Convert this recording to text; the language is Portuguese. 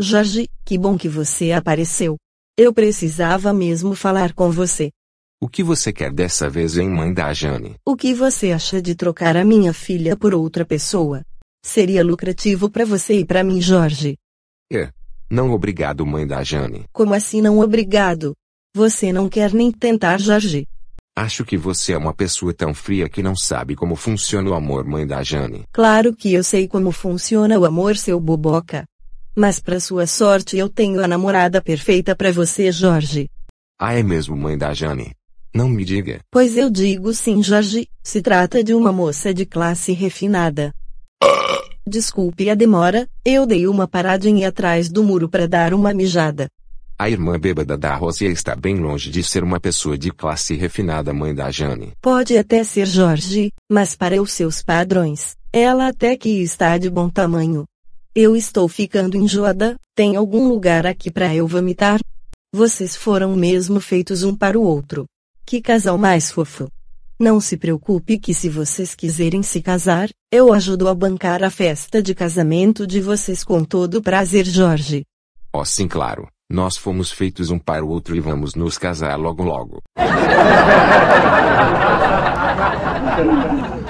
Jorge, que bom que você apareceu. Eu precisava mesmo falar com você. O que você quer dessa vez, hein, mãe da Jane? O que você acha de trocar a minha filha por outra pessoa? Seria lucrativo para você e para mim, Jorge. É. Não obrigado, mãe da Jane. Como assim não obrigado? Você não quer nem tentar, Jorge. Acho que você é uma pessoa tão fria que não sabe como funciona o amor, mãe da Jane. Claro que eu sei como funciona o amor, seu boboca. Mas para sua sorte eu tenho a namorada perfeita para você, Jorge. Ah, é mesmo, mãe da Jane? Não me diga. Pois eu digo sim, Jorge. Se trata de uma moça de classe refinada. Desculpe a demora, eu dei uma paradinha atrás do muro para dar uma mijada. A irmã bêbada da Rosia está bem longe de ser uma pessoa de classe refinada, mãe da Jane. Pode até ser Jorge, mas para os seus padrões, ela até que está de bom tamanho. Eu estou ficando enjoada, tem algum lugar aqui para eu vomitar? Vocês foram mesmo feitos um para o outro. Que casal mais fofo. Não se preocupe que se vocês quiserem se casar, eu ajudo a bancar a festa de casamento de vocês com todo prazer, Jorge. Oh, sim, claro. Nós fomos feitos um para o outro e vamos nos casar logo logo.